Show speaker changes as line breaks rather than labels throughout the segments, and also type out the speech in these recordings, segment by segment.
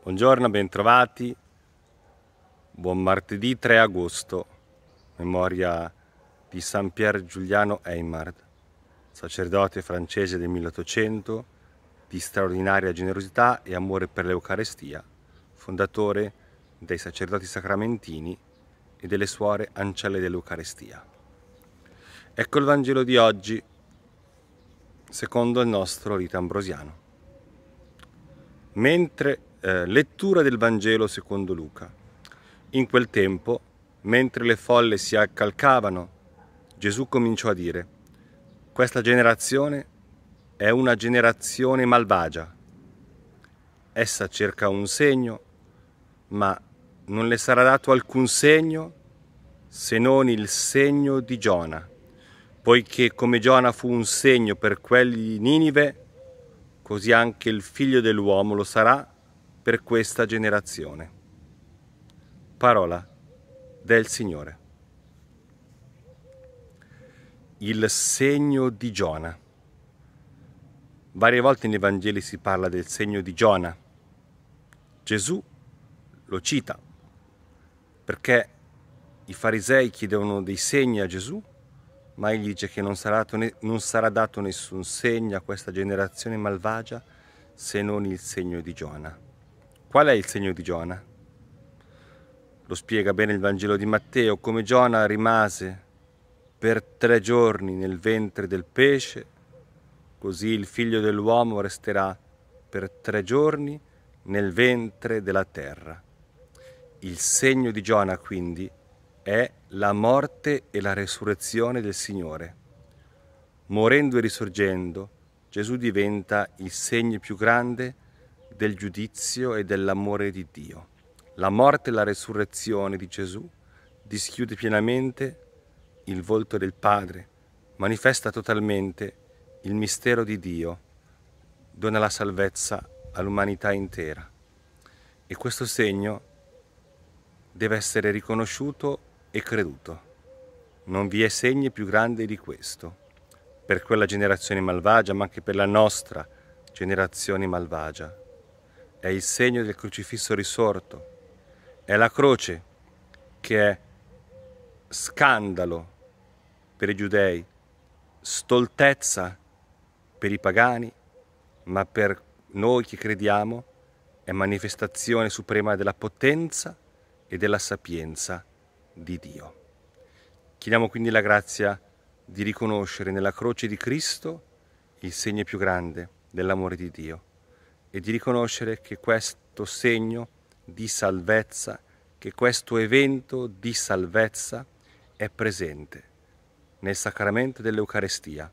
Buongiorno, bentrovati. Buon martedì 3 agosto, memoria di San Pier Giuliano Eymard, sacerdote francese del 1800, di straordinaria generosità e amore per l'Eucarestia, fondatore dei sacerdoti sacramentini e delle suore ancelle dell'Eucarestia. Ecco il Vangelo di oggi, secondo il nostro rito ambrosiano. Mentre eh, lettura del Vangelo secondo Luca. In quel tempo, mentre le folle si accalcavano, Gesù cominciò a dire, questa generazione è una generazione malvagia. Essa cerca un segno, ma non le sarà dato alcun segno se non il segno di Giona, poiché come Giona fu un segno per quelli di Ninive, così anche il figlio dell'uomo lo sarà per questa generazione. Parola del Signore. Il segno di Giona. Varie volte nei Vangeli si parla del segno di Giona. Gesù lo cita perché i farisei chiedevano dei segni a Gesù, ma egli dice che non sarà, non sarà dato nessun segno a questa generazione malvagia se non il segno di Giona. Qual è il segno di Giona? Lo spiega bene il Vangelo di Matteo, come Giona rimase per tre giorni nel ventre del pesce, così il figlio dell'uomo resterà per tre giorni nel ventre della terra. Il segno di Giona quindi è la morte e la resurrezione del Signore. Morendo e risorgendo, Gesù diventa il segno più grande del giudizio e dell'amore di Dio. La morte e la resurrezione di Gesù dischiude pienamente il volto del Padre, manifesta totalmente il mistero di Dio, dona la salvezza all'umanità intera. E questo segno deve essere riconosciuto e creduto. Non vi è segno più grande di questo, per quella generazione malvagia, ma anche per la nostra generazione malvagia, è il segno del crocifisso risorto, è la croce che è scandalo per i giudei, stoltezza per i pagani, ma per noi che crediamo è manifestazione suprema della potenza e della sapienza di Dio. Chiediamo quindi la grazia di riconoscere nella croce di Cristo il segno più grande dell'amore di Dio e di riconoscere che questo segno di salvezza, che questo evento di salvezza è presente nel sacramento dell'Eucarestia,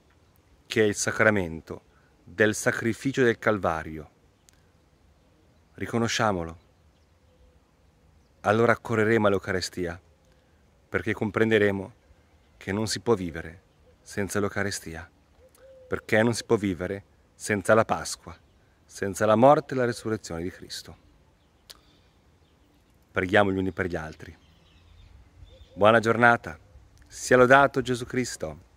che è il sacramento del sacrificio del Calvario. Riconosciamolo. Allora accorreremo all'Eucarestia, perché comprenderemo che non si può vivere senza l'Eucarestia, perché non si può vivere senza la Pasqua senza la morte e la resurrezione di Cristo. Preghiamo gli uni per gli altri. Buona giornata. Sia lodato Gesù Cristo.